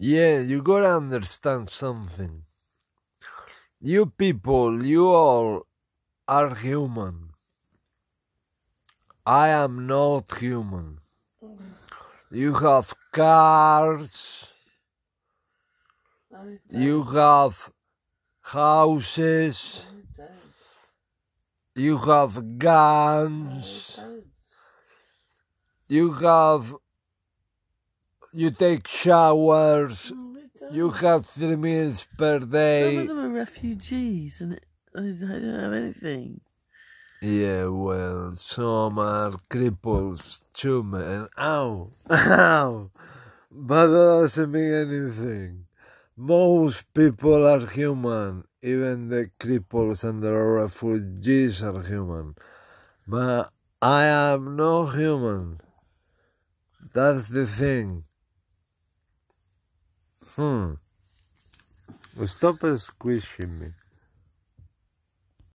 Yeah, you gotta understand something. You people, you all are human. I am not human. You have cars. You have houses. You have guns. You have you take showers, you have three meals per day. Some of them are refugees and they don't have anything. Yeah, well, some are cripples too, man. Ow, ow. But that doesn't mean anything. Most people are human. Even the cripples and the refugees are human. But I am no human. That's the thing. Hmm. Stop squishing me.